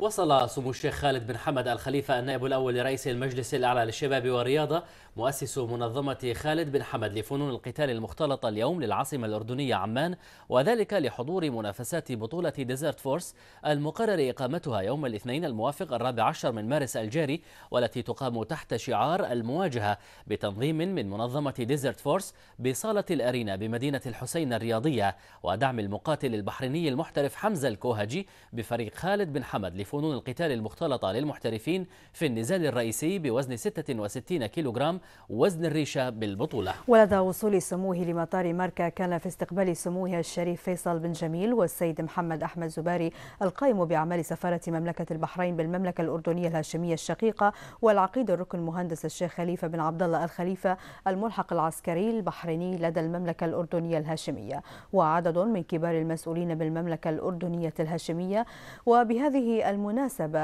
وصل سمو الشيخ خالد بن حمد الخليفة النائب الأول لرئيس المجلس الأعلى للشباب والرياضة مؤسس منظمة خالد بن حمد لفنون القتال المختلطة اليوم للعاصمة الأردنية عمان وذلك لحضور منافسات بطولة ديزرت فورس المقرر إقامتها يوم الاثنين الموافق الرابع عشر من مارس الجاري والتي تقام تحت شعار المواجهة بتنظيم من منظمة ديزرت فورس بصالة الأرينا بمدينة الحسين الرياضية ودعم المقاتل البحريني المحترف حمزة الكوهجي بفريق خالد بن حمد لفنون فنون القتال المختلطة للمحترفين في النزال الرئيسي بوزن 66 كيلوغرام وزن الريشة بالبطولة ولدى وصول سموه لمطار ماركا كان في استقبال سموه الشريف فيصل بن جميل والسيد محمد أحمد زباري القائم بأعمال سفارة مملكة البحرين بالمملكة الأردنية الهاشمية الشقيقة والعقيد الركن المهندس الشيخ خليفة بن عبد الله الخليفة الملحق العسكري البحريني لدى المملكة الأردنية الهاشمية وعدد من كبار المسؤولين بالمملكة الأردنية الهاشمية وبهذه بالمناسبة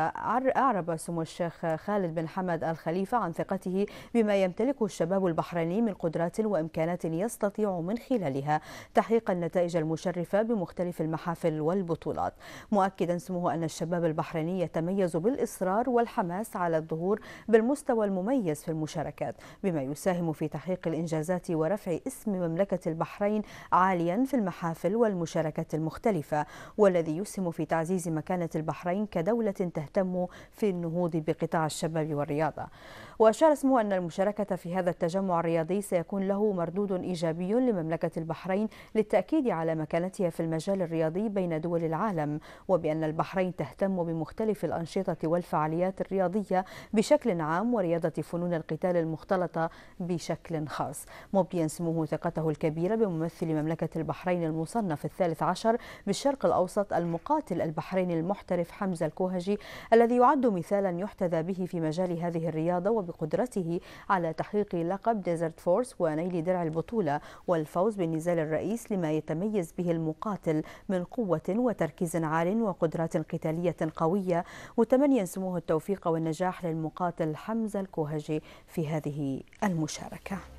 أعرب سمو الشيخ خالد بن حمد الخليفة عن ثقته بما يمتلكه الشباب البحريني من قدرات وإمكانات يستطيع من خلالها تحقيق النتائج المشرفة بمختلف المحافل والبطولات مؤكدا سموه أن الشباب البحريني يتميز بالإصرار والحماس على الظهور بالمستوى المميز في المشاركات بما يساهم في تحقيق الإنجازات ورفع اسم مملكة البحرين عاليا في المحافل والمشاركات المختلفة والذي يسهم في تعزيز مكانة البحرين كدولة دولة تهتم في النهوض بقطاع الشباب والرياضة وأشار اسمه أن المشاركة في هذا التجمع الرياضي سيكون له مردود إيجابي لمملكة البحرين للتأكيد على مكانتها في المجال الرياضي بين دول العالم وبأن البحرين تهتم بمختلف الأنشطة والفعاليات الرياضية بشكل عام ورياضة فنون القتال المختلطة بشكل خاص مبديا سموه ثقته الكبيرة بممثل مملكة البحرين المصنف الثالث عشر بالشرق الأوسط المقاتل البحريني المحترف حمزة الكوهجي الذي يعد مثالا يحتذى به في مجال هذه الرياضة وبقدرته على تحقيق لقب ديزرت فورس ونيل درع البطولة والفوز بالنزال الرئيس لما يتميز به المقاتل من قوة وتركيز عال وقدرات قتالية قوية متمنيا سموه التوفيق والنجاح للمقاتل حمزة الكوهجي في هذه المشاركة